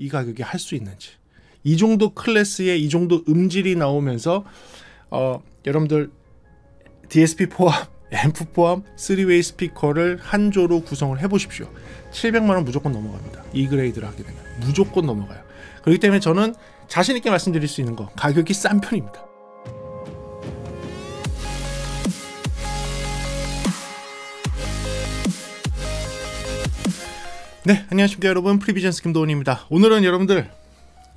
이 가격에 할 수 있는지 이 정도 클래스에이 정도 음질이 나오면서 어 여러분들 DSP 포함 앰프 포함 3웨이 스피커를 한 조로 구성을 해보십시오 700만 원 무조건 넘어갑니다 이 그레이드를 하게 되면 무조건 넘어가요 그렇기 때문에 저는 자신 있게 말씀드릴 수 있는 거 가격이 싼 편입니다 네 안녕하십니까 여러분 프리비전스 김도훈입니다 오늘은 여러분들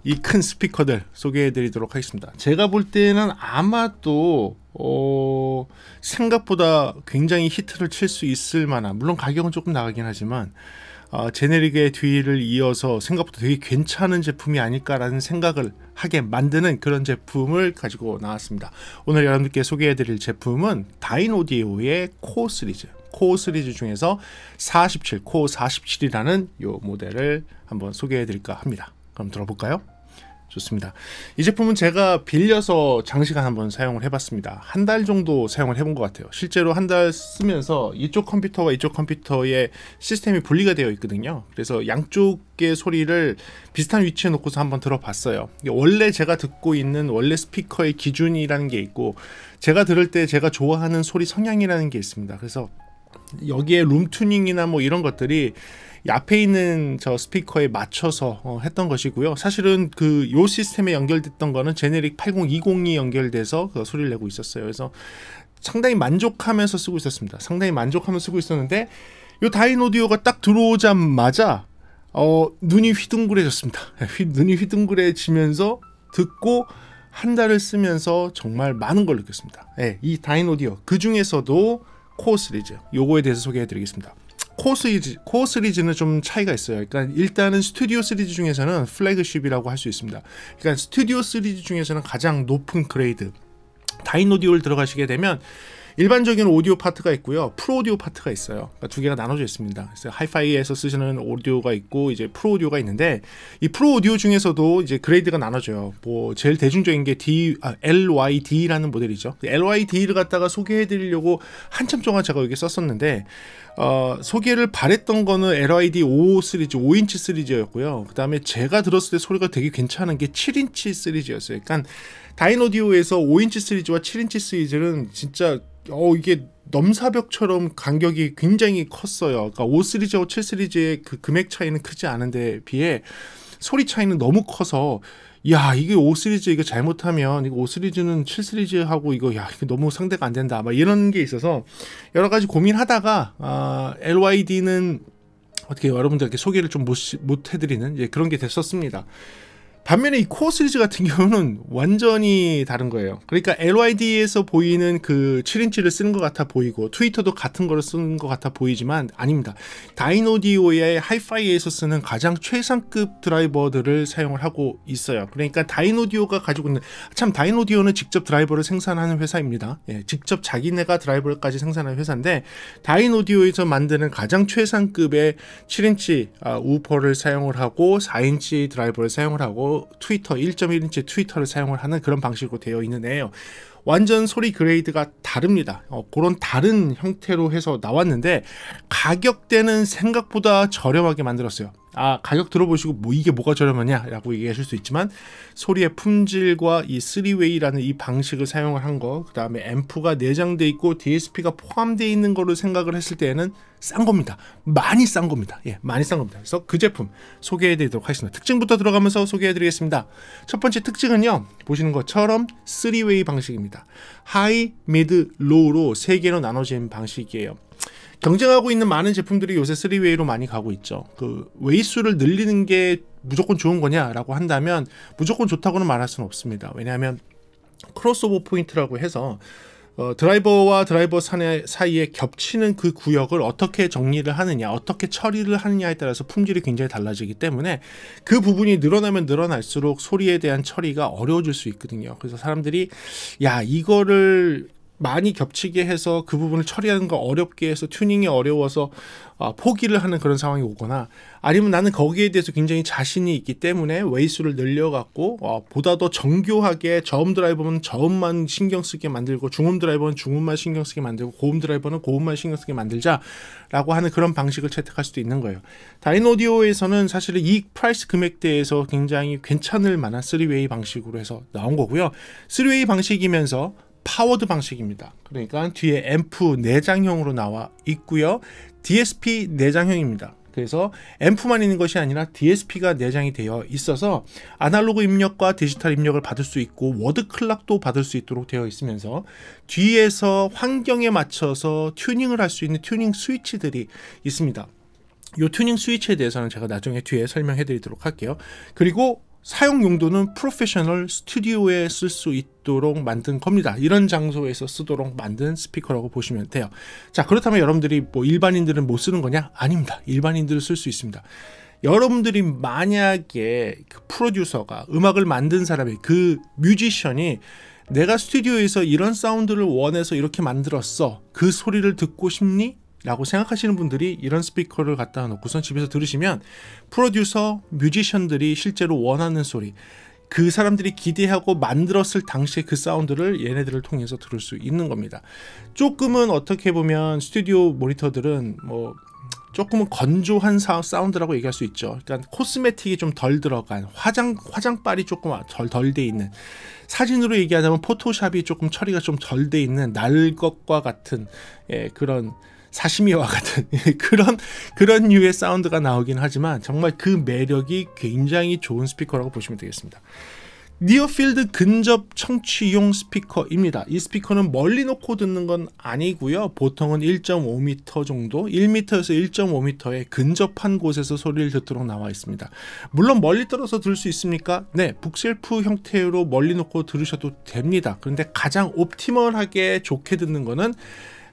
이 큰 스피커들 소개해 드리도록 하겠습니다 제가 볼 때는 아마도 어, 생각보다 굉장히 히트를 칠 수 있을 만한 물론 가격은 조금 나가긴 하지만 어, 제네릭의 뒤를 이어서 생각보다 되게 괜찮은 제품이 아닐까라는 생각을 하게 만드는 그런 제품을 가지고 나왔습니다 오늘 여러분께 소개해 드릴 제품은 다인 오디오의 코 시리즈 코어 시리즈 중에서 47, 코어 47이라는 요 모델을 한번 소개해 드릴까 합니다. 그럼 들어볼까요? 좋습니다. 이 제품은 제가 빌려서 장시간 한번 사용을 해봤습니다. 한 달 정도 사용을 해본 것 같아요. 실제로 한 달 쓰면서 이쪽 컴퓨터와 이쪽 컴퓨터의 시스템이 분리가 되어 있거든요. 그래서 양쪽의 소리를 비슷한 위치에 놓고서 한번 들어봤어요. 원래 제가 듣고 있는 원래 스피커의 기준이라는 게 있고 제가 들을 때 제가 좋아하는 소리 성향이라는 게 있습니다. 그래서 여기에 룸 튜닝이나 뭐 이런 것들이 앞에 있는 저 스피커에 맞춰서 어, 했던 것이고요. 사실은 그 요 시스템에 연결됐던 거는 제네릭 8 0 2 0이 연결돼서 그 소리를 내고 있었어요. 그래서 상당히 만족하면서 쓰고 있었습니다. 상당히 만족하면서 쓰고 있었는데 요 다인 오디오가 딱 들어오자마자 어, 눈이 휘둥그레졌습니다. 눈이 휘둥그레지면서 듣고 한 달을 쓰면서 정말 많은 걸 느꼈습니다. 예, 이 다인 오디오 그 중에서도 코어 시리즈 요거에 대해서 소개해 드리겠습니다 코어 시리즈, 코어 시리즈는 좀 차이가 있어요. 그러니까 일단은 스튜디오 시리즈 중에서는 플래그십이라고 할 수 있습니다. 그러니까 스튜디오 시리즈 중에서는 가장 높은 그레이드 다이노디올 들어가시게 되면 일반적인 오디오 파트가 있고요. 프로오디오 파트가 있어요. 그러니까 두 개가 나눠져 있습니다. 그래서 하이파이에서 쓰시는 오디오가 있고 이제 프로오디오가 있는데 이 프로오디오 중에서도 이제 그레이드가 나눠져요. 뭐 제일 대중적인 게 D 아, LYD라는 모델이죠. LYD를 갖다가 소개해 드리려고 한참 동안 제가 여기 썼었는데 어, 소개를 바랬던 거는 LID 5 시리즈, 5인치 시리즈였고요. 그 다음에 제가 들었을 때 소리가 되게 괜찮은 게 7인치 시리즈였어요. 그러니까 다이노디오에서 5인치 시리즈와 7인치 시리즈는 진짜 어 이게 넘사벽처럼 간격이 굉장히 컸어요. 그러니까 5 시리즈와 7 시리즈의 그 금액 차이는 크지 않은데 비해 소리 차이는 너무 커서 야 이게 5 시리즈 이거 잘못하면 이거 5 시리즈는 7 시리즈하고 이거 야 이거 너무 상대가 안 된다 막 이런 게 있어서 여러 가지 고민하다가 아, LYD는 어떻게 여러분들께 소개를 좀 못 못 해드리는 예, 그런 게 됐었습니다. 반면에 이 코어 시리즈 같은 경우는 완전히 다른 거예요. 그러니까 LYD에서 보이는 그 7인치를 쓰는 것 같아 보이고 트위터도 같은 걸를 쓰는 것 같아 보이지만 아닙니다. 다이노디오의 하이파이에서 쓰는 가장 최상급 드라이버들을 사용을 하고 있어요. 그러니까 다이노디오가 가지고 있는 참 다이노디오는 직접 드라이버를 생산하는 회사입니다. 예, 직접 자기네가 드라이버까지 생산하는 회사인데 다이노디오에서 만드는 가장 최상급의 7인치 아, 우퍼를 사용을 하고 4인치 드라이버를 사용을 하고 트위터 1.1인치 트위터를 사용을 하는 그런 방식으로 되어 있는데요. 완전 소리 그레이드가 다릅니다. 어, 그런 다른 형태로 해서 나왔는데 가격대는 생각보다 저렴하게 만들었어요. 아 가격 들어보시고 뭐 이게 뭐가 저렴하냐라고 얘기하실 수 있지만 소리의 품질과 이 3웨이라는 이 방식을 사용을 한거 그 다음에 앰프가 내장돼 있고 DSP가 포함되어 있는 거를 생각을 했을 때에는 싼 겁니다 많이 싼 겁니다 예 많이 싼 겁니다 그래서 그 제품 소개해 드리도록 하겠습니다 특징부터 들어가면서 소개해 드리겠습니다 첫 번째 특징은요 보시는 것처럼 3웨이 방식입니다 하이, 미드, 로우로 세개로 나눠진 방식이에요 경쟁하고 있는 많은 제품들이 요새 3웨이로 많이 가고 있죠. 그 웨이수를 늘리는 게 무조건 좋은 거냐라고 한다면 무조건 좋다고는 말할 수는 없습니다. 왜냐하면 크로스오버 포인트라고 해서 어, 드라이버와 드라이버 사이에 겹치는 그 구역을 어떻게 정리를 하느냐, 어떻게 처리를 하느냐에 따라서 품질이 굉장히 달라지기 때문에 그 부분이 늘어나면 늘어날수록 소리에 대한 처리가 어려워질 수 있거든요. 그래서 사람들이 야 이거를 많이 겹치게 해서 그 부분을 처리하는 거 어렵게 해서 튜닝이 어려워서 어, 포기를 하는 그런 상황이 오거나 아니면 나는 거기에 대해서 굉장히 자신이 있기 때문에 웨이수를 늘려갖고 어, 보다 더 정교하게 저음 드라이버는 저음만 신경 쓰게 만들고 중음 드라이버는 중음만 신경 쓰게 만들고 고음 드라이버는 고음만 신경 쓰게 만들자라고 하는 그런 방식을 채택할 수도 있는 거예요. 다이노디오에서는 사실 은이 프라이스 금액대에서 굉장히 괜찮을 만한 3웨이 방식으로 해서 나온 거고요. 3웨이 방식이면서 파워드 방식입니다. 그러니까 뒤에 앰프 내장형으로 나와 있고요. DSP 내장형입니다. 그래서 앰프만 있는 것이 아니라 DSP가 내장이 되어 있어서 아날로그 입력과 디지털 입력을 받을 수 있고 워드 클락도 받을 수 있도록 되어 있으면서 뒤에서 환경에 맞춰서 튜닝을 할 수 있는 튜닝 스위치들이 있습니다. 이 튜닝 스위치에 대해서는 제가 나중에 뒤에 설명해 드리도록 할게요. 그리고 사용 용도는 프로페셔널 스튜디오에 쓸 수 있도록 만든 겁니다. 이런 장소에서 쓰도록 만든 스피커라고 보시면 돼요. 자, 그렇다면 여러분들이 뭐 일반인들은 못 뭐 쓰는 거냐? 아닙니다. 일반인들은 쓸 수 있습니다. 여러분들이 만약에 그 프로듀서가 음악을 만든 사람이 그 뮤지션이 내가 스튜디오에서 이런 사운드를 원해서 이렇게 만들었어. 그 소리를 듣고 싶니? 라고 생각하시는 분들이 이런 스피커를 갖다 놓고선 집에서 들으시면 프로듀서, 뮤지션들이 실제로 원하는 소리 그 사람들이 기대하고 만들었을 당시의 그 사운드를 얘네들을 통해서 들을 수 있는 겁니다. 조금은 어떻게 보면 스튜디오 모니터들은 뭐 조금은 건조한 사운드라고 얘기할 수 있죠. 그러니까 코스메틱이 좀 덜 들어간 화장 화장빨이 조금 아, 덜돼 있는 사진으로 얘기하자면 포토샵이 조금 처리가 좀 덜 돼 있는 날 것과 같은 예, 그런 사시미와 같은 그런 그런 류의 사운드가 나오긴 하지만 정말 그 매력이 굉장히 좋은 스피커라고 보시면 되겠습니다. 니어필드 근접 청취용 스피커입니다. 이 스피커는 멀리 놓고 듣는 건 아니고요. 보통은 1.5m 정도, 1m에서 1.5m의 근접한 곳에서 소리를 듣도록 나와 있습니다. 물론 멀리 떨어서 들을 수 있습니까? 네, 북셀프 형태로 멀리 놓고 들으셔도 됩니다. 그런데 가장 옵티멀하게 좋게 듣는 거는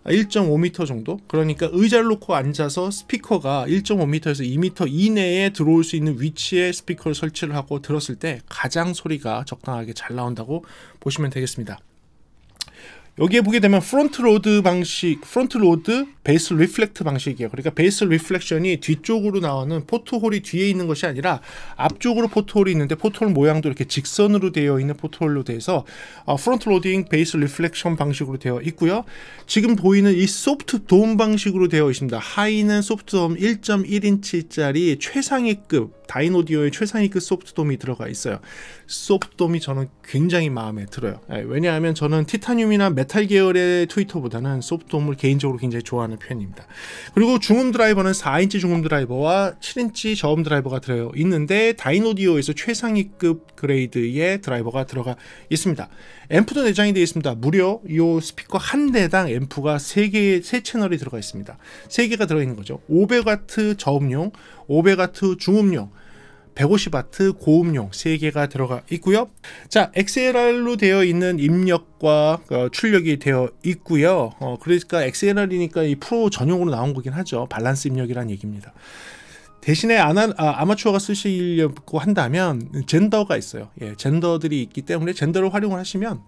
1 5 m 정도 그러니까 의자를 놓고 앉아서 스피커가 1 5 m 에서2 m 이내에 들어올 수 있는 위치에 스피커를 설치를 하고 들었을 때 가장 소리가 적당하게 잘 나온다고 보시면 되겠습니다. 여기에 보게 되면 프론트 로드 방식, 프론트 로드 베이스 리플렉트 방식이에요. 그러니까 베이스 리플렉션이 뒤쪽으로 나오는 포트홀이 뒤에 있는 것이 아니라 앞쪽으로 포트홀이 있는데 포트홀 모양도 이렇게 직선으로 되어 있는 포트홀로 돼서 어, 프론트 로딩 베이스 리플렉션 방식으로 되어 있고요. 지금 보이는 이 소프트 돔 방식으로 되어 있습니다. 하이는 소프트 돔 1.1인치짜리 최상위급 다이노디오의 최상위급 소프트 돔이 들어가 있어요. 소프트 돔이 저는 굉장히 마음에 들어요. 예, 왜냐하면 저는 티타늄이나 메 메탈 계열의 트위터보다는 소프트홈을 개인적으로 굉장히 좋아하는 편입니다. 그리고 중음 드라이버는 4인치 중음 드라이버와 7인치 저음 드라이버가 들어 있는데 다이노디오에서 최상위급 그레이드의 드라이버가 들어가 있습니다. 앰프도 내장이 되어 있습니다. 무려 이 스피커 한 대당 앰프가 3개의 채널이 들어가 있습니다. 3개가 들어 있는 거죠. 500W 저음용, 500W 중음용, 1 5 0트 고음용 3개가 들어가 있고요. 자, XLR로 되어 있는 입력과 어, 출력이 되어 있고요. 어, 그러니까 XLR이니까 이 프로 전용으로 나온 거긴 하죠. 밸런스 입력이란 얘기입니다. 대신에 아나, 아, 마추어가 쓰시려고 한다면 젠더가 있어요. 예, 젠더들이 있기 때문에 젠더를 활용을 하시면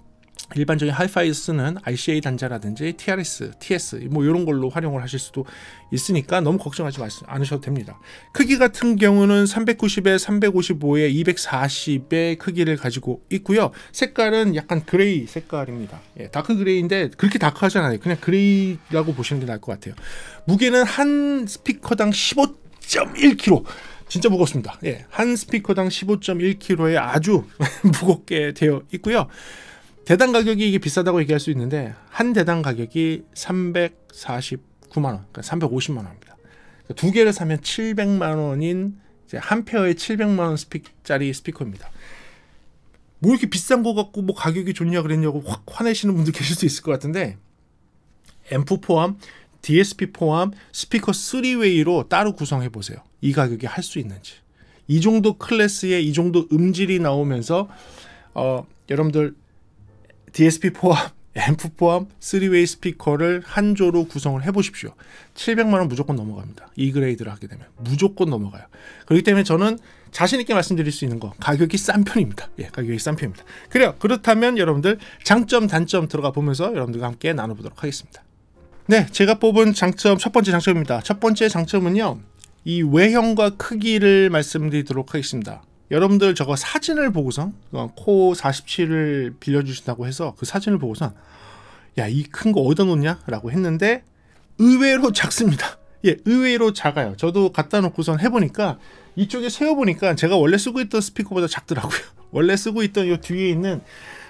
일반적인 하이파이스는 RCA 단자라든지 TRS, TS 뭐 이런 걸로 활용을 하실 수도 있으니까 너무 걱정하지 않으셔도 됩니다. 크기 같은 경우는 390에 355에 240의 크기를 가지고 있고요. 색깔은 약간 그레이 색깔입니다. 예, 다크 그레이인데 그렇게 다크하지 않아요. 그냥 그레이라고 보시는 게 나을 것 같아요. 무게는 한 스피커당 15.1kg. 진짜 무겁습니다. 예, 한 스피커당 15.1kg에 아주 무겁게 되어 있고요. 대당 가격이 이게 비싸다고 얘기할 수 있는데 한 대당 가격이 349만 원, 그러니까 350만 원입니다. 그러니까 두 개를 사면 700만 원인 한페어의 700만 원 스피짜리 스피커입니다. 뭐 이렇게 비싼 거 갖고 뭐 가격이 좋냐 그랬냐고 확 화내시는 분들 계실 수 있을 것 같은데 앰프 포함, DSP 포함, 스피커 3웨이로 따로 구성해 보세요. 이가격이할 수 있는지. 이 정도 클래스에 이 정도 음질이 나오면서 어 여러분들 DSP 포함 앰프 포함 3웨이 스피커를 한 조로 구성을 해보십시오. 700만원 무조건 넘어갑니다. 이 그레이드를 하게 되면. 무조건 넘어가요. 그렇기 때문에 저는 자신있게 말씀드릴 수 있는 거, 가격이 싼 편입니다. 예, 가격이 싼 편입니다. 그래요. 그렇다면 여러분들 장점, 단점 들어가 보면서 여러분들과 함께 나눠보도록 하겠습니다. 네, 제가 뽑은 장점, 첫 번째 장점입니다. 첫 번째 장점은요, 이 외형과 크기를 말씀드리도록 하겠습니다. 여러분들 저거 사진을 보고선 어, 코 47을 빌려주신다고 해서 그 사진을 보고선 야 이 큰 거 어디다 놓냐 라고 했는데 의외로 작습니다 예 의외로 작아요 저도 갖다 놓고선 해보니까 이쪽에 세워보니까 제가 원래 쓰고 있던 스피커보다 작더라고요 원래 쓰고 있던 이 뒤에 있는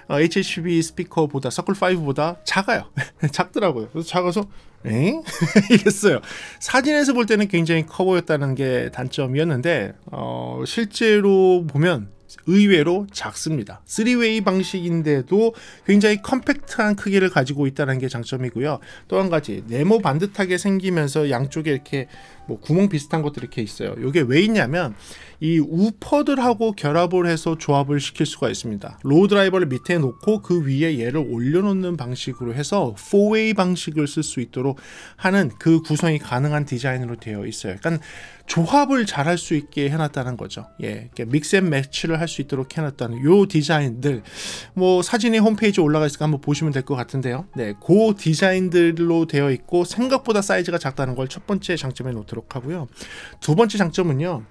어, HHB 스피커보다 서클 5보다 작아요. 작더라고요. 그래서 작아서 엥? 이랬어요. 사진에서 볼 때는 굉장히 커 보였다는 게 단점이었는데 어, 실제로 보면 의외로 작습니다. 3웨이 방식인데도 굉장히 컴팩트한 크기를 가지고 있다는 게 장점이고요. 또 한 가지 네모 반듯하게 생기면서 양쪽에 이렇게 뭐 구멍 비슷한 것들이 이렇게 있어요. 이게 왜 있냐면 이 우퍼들하고 결합을 해서 조합을 시킬 수가 있습니다. 로우 드라이버를 밑에 놓고 그 위에 얘를 올려놓는 방식으로 해서 4웨이 방식을 쓸 수 있도록 하는 그 구성이 가능한 디자인으로 되어 있어요. 약간 조합을 잘 할 수 있게 해놨다는 거죠. 예, 믹스앤 매치를 할 수 있도록 해놨다는 요 디자인들 뭐 사진이 홈페이지 에 올라가 있으니까 한번 보시면 될 것 같은데요. 네, 그 디자인들로 되어 있고 생각보다 사이즈가 작다는 걸 첫 번째 장점에 놓도록 않도록 하고요. 두 번째 장점은요.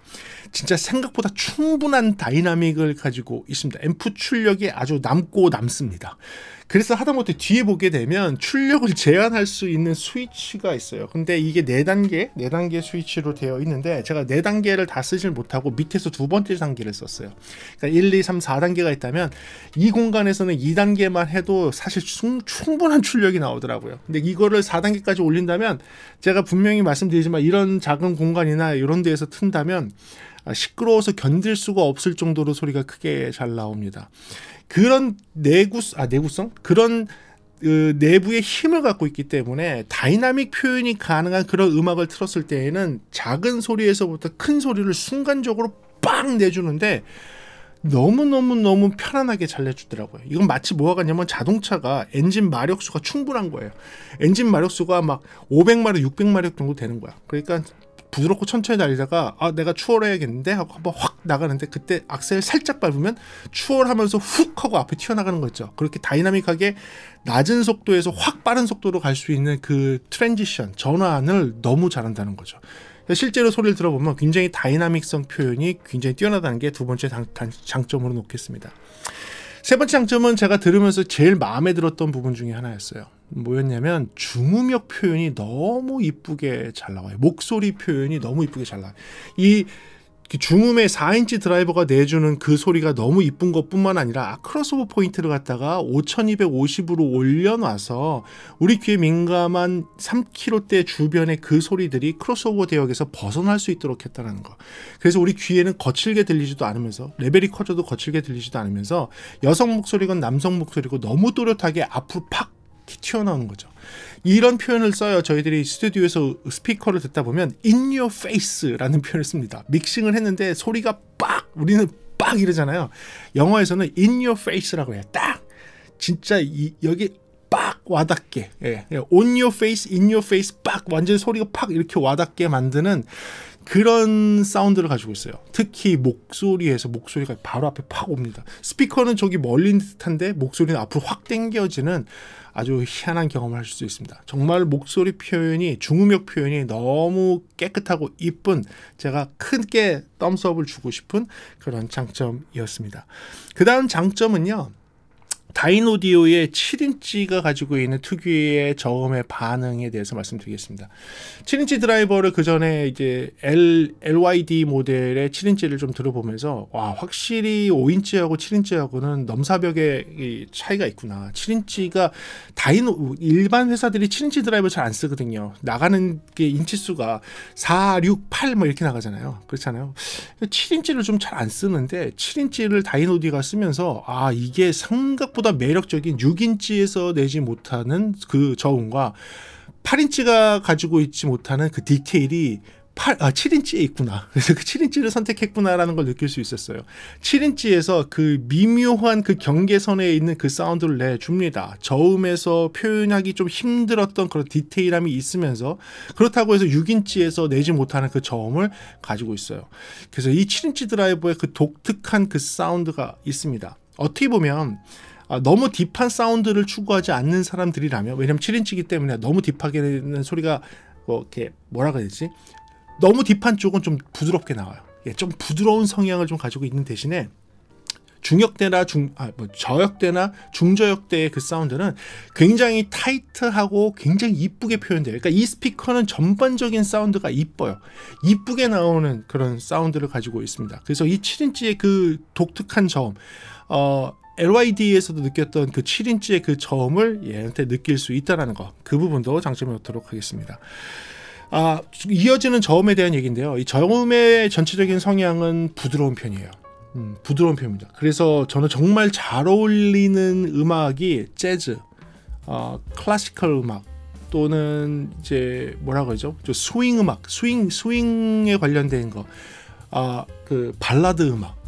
진짜 생각보다 충분한 다이나믹을 가지고 있습니다. 앰프 출력이 아주 남고 남습니다. 그래서 하다못해 뒤에 보게 되면 출력을 제한할 수 있는 스위치가 있어요. 근데 이게 4단계, 4단계 스위치로 되어 있는데 제가 4단계를 다 쓰질 못하고 밑에서 두 번째 단계를 썼어요. 그러니까 1, 2, 3, 4단계가 있다면 이 공간에서는 2단계만 해도 사실 충, 충분한 출력이 나오더라고요. 근데 이거를 4단계까지 올린다면 제가 분명히 말씀드리지만 이런 작은 공간이나 이런 데에서 튼다면 아, 시끄러워서 견딜 수가 없을 정도로 소리가 크게 잘 나옵니다. 그런 내구 아 내구성 그런 그 내부의 힘을 갖고 있기 때문에 다이나믹 표현이 가능한 그런 음악을 틀었을 때에는 작은 소리에서부터 큰 소리를 순간적으로 빵 내주는데 너무너무너무 편안하게 잘 내주더라고요. 이건 마치 뭐가 같냐면 자동차가 엔진 마력수가 충분한 거예요. 엔진 마력수가 막 500마력, 600마력 정도 되는 거야. 그러니까 부드럽고 천천히 달리다가 아 내가 추월해야겠는데 하고 한번 확 나가는데 그때 악셀 살짝 밟으면 추월하면서 훅 하고 앞에 튀어나가는 거 있죠. 그렇게 다이나믹하게 낮은 속도에서 확 빠른 속도로 갈 수 있는 그 트랜지션 전환을 너무 잘한다는 거죠. 실제로 소리를 들어보면 굉장히 다이나믹성 표현이 굉장히 뛰어나다는 게 두 번째 단, 장점으로 놓겠습니다. 세 번째 장점은 제가 들으면서 제일 마음에 들었던 부분 중에 하나였어요. 뭐였냐면 중음역 표현이 너무 이쁘게 잘 나와요. 목소리 표현이 너무 이쁘게 잘 나와요. 이 중음의 4인치 드라이버가 내주는 그 소리가 너무 이쁜 것 뿐만 아니라 크로스오버 포인트를 갖다가 5250으로 올려놔서 우리 귀에 민감한 3kg대 주변의 그 소리들이 크로스오버 대역에서 벗어날 수 있도록 했다는 거 그래서 우리 귀에는 거칠게 들리지도 않으면서 레벨이 커져도 거칠게 들리지도 않으면서 여성 목소리건 남성 목소리고 너무 또렷하게 앞으로 팍 튀어나오는 거죠. 이런 표현을 써요. 저희들이 스튜디오에서 스피커를 듣다 보면 in your face라는 표현을 씁니다. 믹싱을 했는데 소리가 빡 우리는 빡 이러잖아요. 영어에서는 in your face라고 해요. 딱 진짜 이, 여기 빡 와닿게 예. 예. on your face, in your face 빡 완전 소리가 팍 이렇게 와닿게 만드는 그런 사운드를 가지고 있어요. 특히 목소리에서 목소리가 바로 앞에 팍 옵니다. 스피커는 저기 멀린 듯한데 목소리는 앞으로 확 당겨지는 아주 희한한 경험을 하실 수 있습니다. 정말 목소리 표현이 중음역 표현이 너무 깨끗하고 이쁜 제가 크게 덤스업을 주고 싶은 그런 장점이었습니다. 그 다음 장점은요. 다이노디오의 7인치가 가지고 있는 특유의 저음의 반응에 대해서 말씀드리겠습니다. 7인치 드라이버를 그 전에 이제 L, LYD 모델의 7인치를 좀 들어보면서 와 확실히 5인치하고 7인치하고는 넘사벽의 차이가 있구나. 7인치가 다이노 일반 회사들이 7인치 드라이버 잘 안 쓰거든요. 나가는 게 인치 수가 4, 6, 8 뭐 이렇게 나가잖아요. 그렇잖아요. 7인치를 좀 잘 안 쓰는데 7인치를 다이노디가 쓰면서 아 이게 생각보다 생각보다 매력적인 6인치에서 내지 못하는 그 저음과 8인치가 가지고 있지 못하는 그 디테일이 8, 아, 7인치에 있구나. 그래서 그 7인치를 선택했구나라는 걸 느낄 수 있었어요. 7인치에서 그 미묘한 그 경계선에 있는 그 사운드를 내줍니다. 저음에서 표현하기 좀 힘들었던 그런 디테일함이 있으면서 그렇다고 해서 6인치에서 내지 못하는 그 저음을 가지고 있어요. 그래서 이 7인치 드라이버의 그 독특한 그 사운드가 있습니다. 어떻게 보면 아, 너무 딥한 사운드를 추구하지 않는 사람들이라면 왜냐면 7인치기 때문에 너무 딥하게는 되 소리가 뭐 이렇게 뭐라 그래야지 되 너무 딥한 쪽은 좀 부드럽게 나와요. 예, 좀 부드러운 성향을 좀 가지고 있는 대신에 중역대나 중, 아, 뭐 저역대나 중저역대의 그 사운드는 굉장히 타이트하고 굉장히 이쁘게 표현돼요. 그러니까 이 스피커는 전반적인 사운드가 이뻐요. 이쁘게 나오는 그런 사운드를 가지고 있습니다. 그래서 이 7인치의 그 독특한 점, 어, LYD에서도 느꼈던 그 7인치의 그 저음을 얘한테 느낄 수있다는거그 부분도 장점을 얻도록 하겠습니다. 아, 이어지는 저음에 대한 얘기인데요. 이 저음의 전체적인 성향은 부드러운 편이에요. 음, 부드러운 편입니다. 그래서 저는 정말 잘 어울리는 음악이 재즈, 어, 클래시컬 음악 또는 이제 뭐라 그러죠? 저 스윙 음악, 스윙 스윙에 관련된 거, 아그 발라드 음악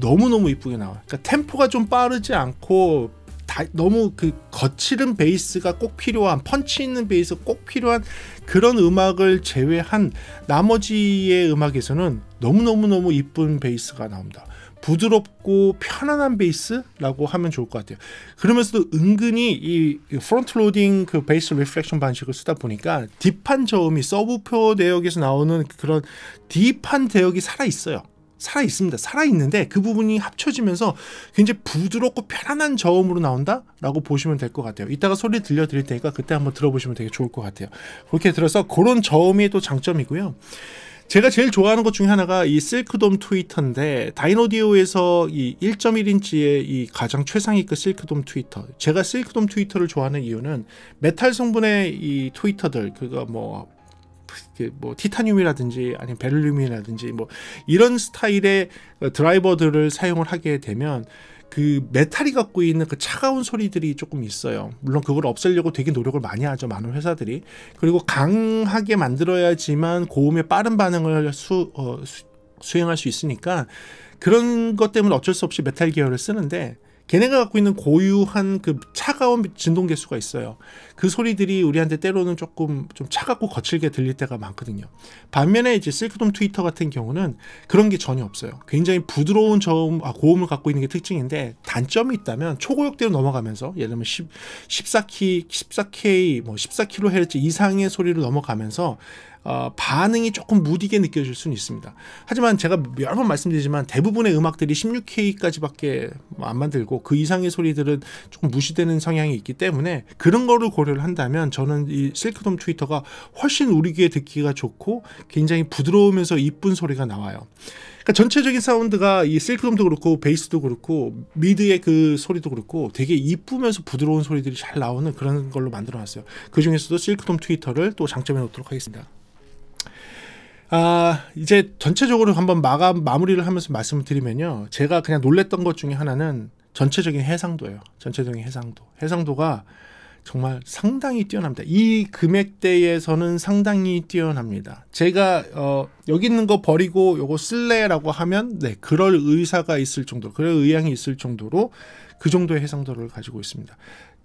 너무너무 이쁘게 나와. 그러니까 템포가 좀 빠르지 않고 다, 너무 그 거칠은 베이스가 꼭 필요한 펀치 있는 베이스 꼭 필요한 그런 음악을 제외한 나머지의 음악에서는 너무너무너무 이쁜 베이스가 나옵니다. 부드럽고 편안한 베이스라고 하면 좋을 것 같아요. 그러면서도 은근히 이 프론트 로딩 그 베이스 리플렉션 방식을 쓰다 보니까 딥한 저음이 서브표 대역에서 나오는 그런 딥한 대역이 살아 있어요. 살아 있습니다. 살아 있는데 그 부분이 합쳐지면서 굉장히 부드럽고 편안한 저음으로 나온다라고 보시면 될 것 같아요. 이따가 소리 들려 드릴 테니까 그때 한번 들어보시면 되게 좋을 것 같아요. 그렇게 들어서 그런 저음이 또 장점이고요. 제가 제일 좋아하는 것 중에 하나가 이 실크돔 트위터인데 다이노디오에서 이 1.1인치의 이 가장 최상위급 그 실크돔 트위터. 제가 실크돔 트위터를 좋아하는 이유는 메탈 성분의 이 트위터들 그거 뭐뭐 티타늄이라든지 아니면 베를륨이라든지 뭐 이런 스타일의 어, 드라이버들을 사용을 하게 되면 그 메탈이 갖고 있는 그 차가운 소리들이 조금 있어요. 물론 그걸 없애려고 되게 노력을 많이 하죠. 많은 회사들이. 그리고 강하게 만들어야지만 고음에 빠른 반응을 수, 어, 수, 수행할 수 있으니까 그런 것 때문에 어쩔 수 없이 메탈 계열을 쓰는데 걔네가 갖고 있는 고유한 그 차가운 진동 개수가 있어요. 그 소리들이 우리한테 때로는 조금 좀 차갑고 거칠게 들릴 때가 많거든요. 반면에 이제 실크돔 트위터 같은 경우는 그런 게 전혀 없어요. 굉장히 부드러운 저음, 아, 고음을 갖고 있는 게 특징인데 단점이 있다면 초고역대로 넘어가면서 예를 들면 10, 14K, 14K, 뭐 14kHz 이상의 소리를 넘어가면서 어, 반응이 조금 무디게 느껴질 수는 있습니다. 하지만 제가 여러 번 말씀드리지만 대부분의 음악들이 16K까지밖에 뭐 안 만들고 그 이상의 소리들은 조금 무시되는 성향이 있기 때문에 그런 거를 고려를 한다면 저는 이 실크돔 트위터가 훨씬 우리 귀에 듣기가 좋고 굉장히 부드러우면서 이쁜 소리가 나와요. 그러니까 전체적인 사운드가 이 실크음도 그렇고 베이스도 그렇고 미드의 그 소리도 그렇고 되게 이쁘면서 부드러운 소리들이 잘 나오는 그런 걸로 만들어놨어요. 그 중에서도 실크돔 트위터를 또 장점에 놓도록 하겠습니다. 아, 이제 전체적으로 한번 마감, 마무리를 하면서 말씀을 드리면요. 제가 그냥 놀랬던 것 중에 하나는 전체적인 해상도예요. 전체적인 해상도. 해상도가 정말 상당히 뛰어납니다. 이 금액대에서는 상당히 뛰어납니다. 제가 어, 여기 있는 거 버리고 요거 쓸래라고 하면 네 그럴 의사가 있을 정도, 그럴 의향이 있을 정도로 그 정도의 해상도를 가지고 있습니다.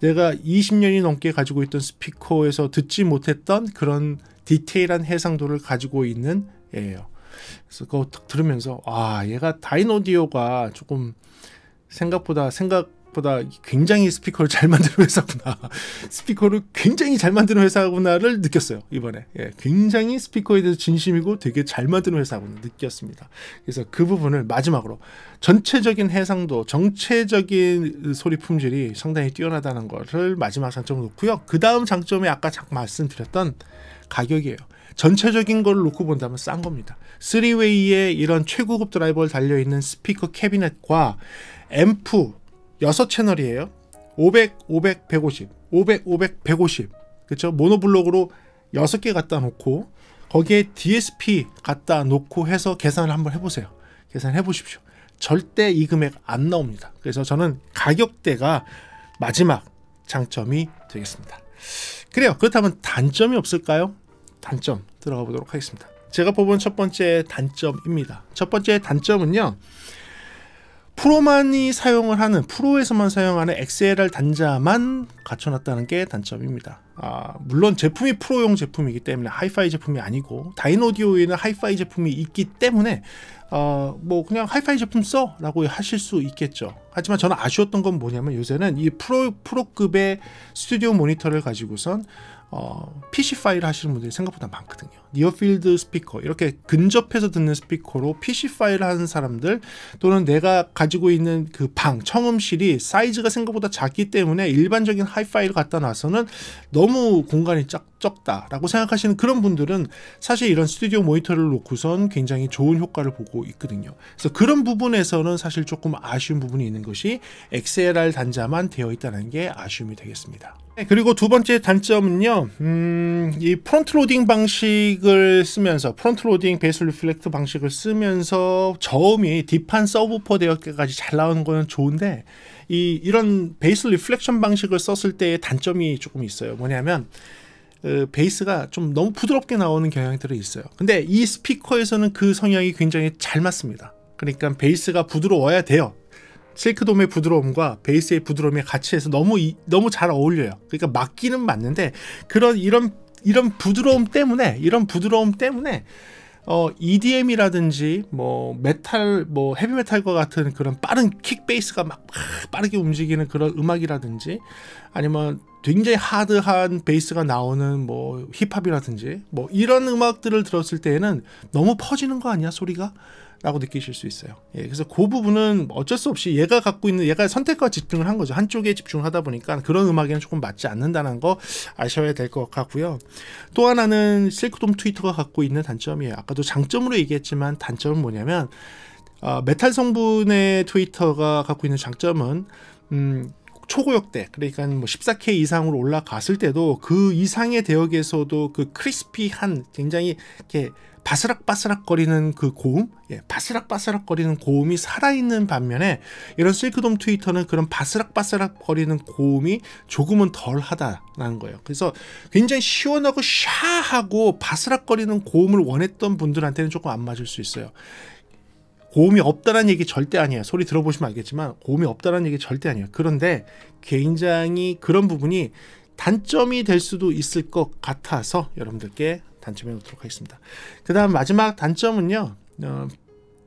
내가 20년이 넘게 가지고 있던 스피커에서 듣지 못했던 그런 디테일한 해상도를 가지고 있는 애예요. 그래서 그거 들으면서 아 얘가 다이노디오가 조금 생각보다 생각 생각보다 굉장히 스피커를 잘 만드는 회사구나. 스피커를 굉장히 잘 만드는 회사구나를 느꼈어요, 이번에. 예, 굉장히 스피커에 대해서 진심이고 되게 잘 만드는 회사구나 느꼈습니다. 그래서 그 부분을 마지막으로 전체적인 해상도, 정체적인 소리 품질이 상당히 뛰어나다는 것을 마지막 장점으로 놓고요. 그 다음 장점이 아까 말씀드렸던 가격이에요. 전체적인 걸 놓고 본다면 싼 겁니다. 3웨이의 이런 최고급 드라이버를 달려있는 스피커 캐비넷과 앰프, 여섯 채널이에요 500, 500, 150, 500, 500, 150. 그쵸 모노블록으로 여섯 개 갖다 놓고 거기에 DSP 갖다 놓고 해서 계산을 한번 해보세요. 계산해 보십시오. 절대 이 금액 안 나옵니다. 그래서 저는 가격대가 마지막 장점이 되겠습니다. 그래요. 그렇다면 단점이 없을까요? 단점 들어가 보도록 하겠습니다. 제가 뽑은 첫 번째 단점입니다. 첫 번째 단점은요. 프로만이 사용을 하는 프로에서만 사용하는 XLR 단자만 갖춰놨다는 게 단점입니다. 아, 물론 제품이 프로용 제품이기 때문에 하이파이 제품이 아니고 다인오디오에는 하이파이 제품이 있기 때문에 어, 뭐 그냥 하이파이 제품 써라고 하실 수 있겠죠. 하지만 저는 아쉬웠던 건 뭐냐면 요새는 이 프로 프로급의 스튜디오 모니터를 가지고선 어, PC 파일 하시는 분들이 생각보다 많거든요. 니어필드 스피커 이렇게 근접해서 듣는 스피커로 PC 파일 하는 사람들 또는 내가 가지고 있는 그 방 청음실이 사이즈가 생각보다 작기 때문에 일반적인 하이파이를 갖다 놔서는 너무 공간이 작, 적다라고 생각하시는 그런 분들은 사실 이런 스튜디오 모니터를 놓고선 굉장히 좋은 효과를 보고 있거든요. 그래서 그런 부분에서는 사실 조금 아쉬운 부분이 있는 것이 XLR 단자만 되어 있다는 게 아쉬움이 되겠습니다. 네, 그리고 두 번째 단점은요. 음, 이 프론트 로딩 방식을 쓰면서 프론트 로딩 베이스 리플렉트 방식을 쓰면서 저음이 딥한 서브퍼 대역까지 잘 나오는 거는 좋은데 이 이런 베이스 리플렉션 방식을 썼을 때의 단점이 조금 있어요. 뭐냐면 그 베이스가 좀 너무 부드럽게 나오는 경향들이 있어요. 근데 이 스피커에서는 그 성향이 굉장히 잘 맞습니다. 그러니까 베이스가 부드러워야 돼요. 실크돔의 부드러움과 베이스의 부드러움이 같이 해서 너무 이, 너무 잘 어울려요. 그러니까 맞기는 맞는데 그런 이런 이런 부드러움 때문에 이런 부드러움 때문에 어, EDM이라든지 뭐 메탈 뭐 헤비 메탈과 같은 그런 빠른 킥 베이스가 막, 막 빠르게 움직이는 그런 음악이라든지 아니면 굉장히 하드한 베이스가 나오는 뭐 힙합이라든지 뭐 이런 음악들을 들었을 때에는 너무 퍼지는 거 아니야 소리가 라고 느끼실 수 있어요. 예, 그래서 그 부분은 어쩔 수 없이 얘가 갖고 있는 얘가 선택과 집중을 한 거죠. 한쪽에 집중하다 을 보니까 그런 음악에는 조금 맞지 않는다는 거 아셔야 될 것 같고요. 또 하나는 실크돔 트위터가 갖고 있는 단점이에요. 아까도 장점으로 얘기했지만 단점은 뭐냐면 어, 메탈 성분의 트위터가 갖고 있는 장점은 음, 초고역대 그러니까 뭐 14K 이상으로 올라갔을 때도 그 이상의 대역에서도 그 크리스피한 굉장히 이렇게 바스락바스락거리는 그 고음, 예, 바스락바스락거리는 고음이 살아있는 반면에 이런 실크돔 트위터는 그런 바스락바스락거리는 고음이 조금은 덜하다라는 거예요. 그래서 굉장히 시원하고 샤하고 바스락거리는 고음을 원했던 분들한테는 조금 안 맞을 수 있어요. 고음이 없다는 얘기 절대 아니에요. 소리 들어보시면 알겠지만 고음이 없다는 얘기 절대 아니에요. 그런데 굉장히 그런 부분이 단점이 될 수도 있을 것 같아서 여러분들께 단점해 놓도록 하겠습니다. 그 다음 마지막 단점은요. 어,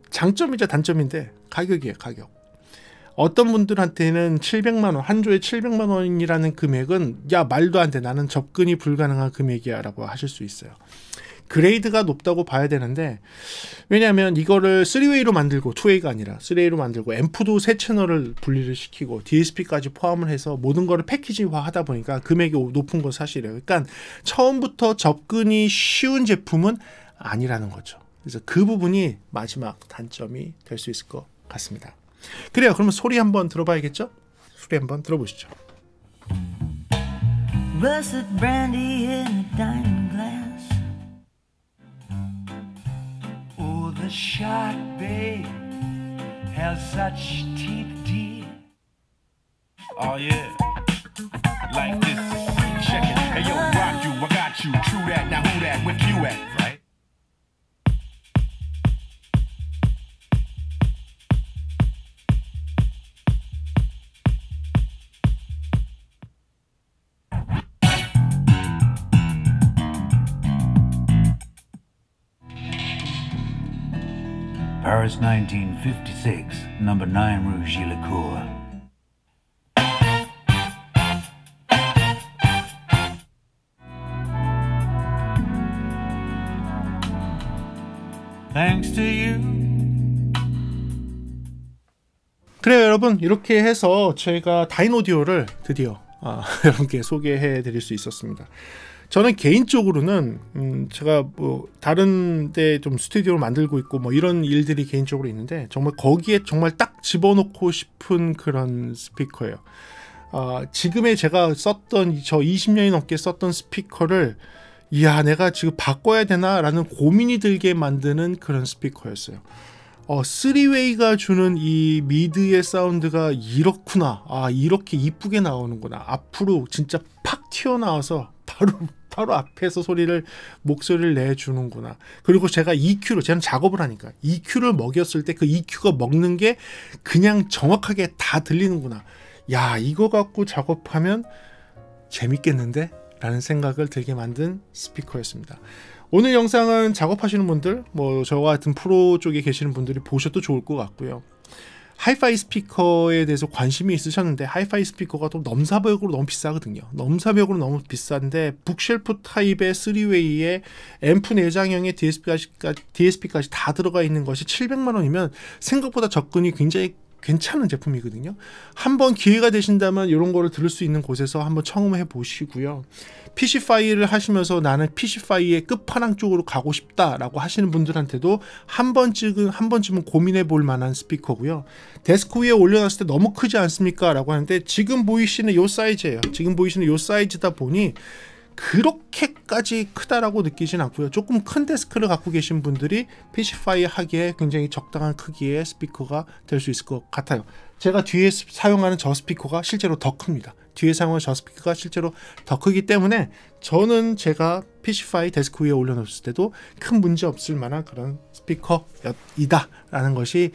장점이자 단점인데 가격이에요. 가격. 어떤 분들한테는 700만 원, 한 조에 700만 원이라는 금액은 야 말도 안 돼. 나는 접근이 불가능한 금액이야라고 하실 수 있어요. 그레이드가 높다고 봐야 되는데 왜냐하면 이거를 3웨이로 만들고 2웨이가 아니라 3웨이로 만들고 앰프도 세 채널을 분리를 시키고 DSP까지 포함을 해서 모든 거를 패키지화 하다 보니까 금액이 높은 건 사실이에요. 그러니까 처음부터 접근이 쉬운 제품은 아니라는 거죠. 그래서 그 부분이 마지막 단점이 될 수 있을 것 같습니다. 그래요. 그러면 소리 한번 들어봐야겠죠? 소리 한번 들어보시죠. the shark, babe, has such teeth deep. Oh, yeah. Like this. Check it. Hey, yo, rock you. I got you. True that. Now who that? With you at? Paris 1956, number 9 Rue Gillicourt. Thanks to you. 그래요 여러분 이렇게 해서 저희가 다인오디오를 드디어 아, 여러분께 소개해 드릴 수 있었습니다 저는 개인적으로는 음 제가 뭐 다른 데 좀 스튜디오를 만들고 있고 뭐 이런 일들이 개인적으로 있는데 정말 거기에 정말 딱 집어넣고 싶은 그런 스피커예요. 어 지금의 제가 썼던 저 20년이 넘게 썼던 스피커를 이야 내가 지금 바꿔야 되나라는 고민이 들게 만드는 그런 스피커였어요. 어, 3웨이가 주는 이 미드의 사운드가 이렇구나. 아, 이렇게 이쁘게 나오는구나. 앞으로 진짜 팍 튀어나와서 바로 바로 앞에서 소리를 목소리를 내주는구나. 그리고 제가 EQ로 저는 작업을 하니까 EQ를 먹였을 때 그 EQ가 먹는 게 그냥 정확하게 다 들리는구나. 야, 이거 갖고 작업하면 재밌겠는데? 라는 생각을 들게 만든 스피커였습니다. 오늘 영상은 작업하시는 분들, 뭐 저와 같은 프로 쪽에 계시는 분들이 보셔도 좋을 것 같고요. 하이파이 스피커에 대해서 관심이 있으셨는데 하이파이 스피커가 또 넘사벽으로 너무 비싸거든요. 넘사벽으로 너무 비싼데 북쉘프 타입의 3웨이에 앰프 내장형의 DSP까지, DSP까지 다 들어가 있는 것이 700만 원이면 생각보다 접근이 굉장히 괜찮은 제품이거든요. 한번 기회가 되신다면 이런 거를 들을 수 있는 곳에서 한번 청음해 보시고요. PC 파이를 하시면서 나는 PC 파이의 끝판왕 쪽으로 가고 싶다라고 하시는 분들한테도 한 번쯤은 한 번쯤은 고민해 볼 만한 스피커고요. 데스크 위에 올려놨을 때 너무 크지 않습니까? 라고 하는데 지금 보이시는 요 사이즈예요. 지금 보이시는 요 사이즈다 보니 그렇게까지 크다라고 느끼진 않고요. 조금 큰 데스크를 갖고 계신 분들이 p c 파이 하기에 굉장히 적당한 크기의 스피커가 될 수 있을 것 같아요. 제가 뒤에 사용하는 저 스피커가 실제로 더 큽니다. 뒤에 사용하는 저 스피커가 실제로 더 크기 때문에 저는 제가 p c 파이 데스크 위에 올려놓을 때도 큰 문제 없을 만한 그런 스피커였다라는 것이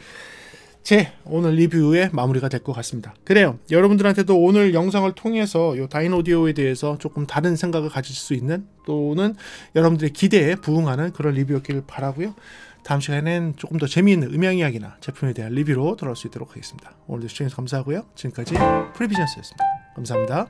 제 오늘 리뷰의 마무리가 될 것 같습니다. 그래요. 여러분들한테도 오늘 영상을 통해서 이 다인오디오에 대해서 조금 다른 생각을 가질 수 있는 또는 여러분들의 기대에 부응하는 그런 리뷰였길 바라고요. 다음 시간에는 조금 더 재미있는 음향 이야기나 제품에 대한 리뷰로 돌아올 수 있도록 하겠습니다. 오늘도 시청해주셔서 감사하고요. 지금까지 프리비전스였습니다. 감사합니다.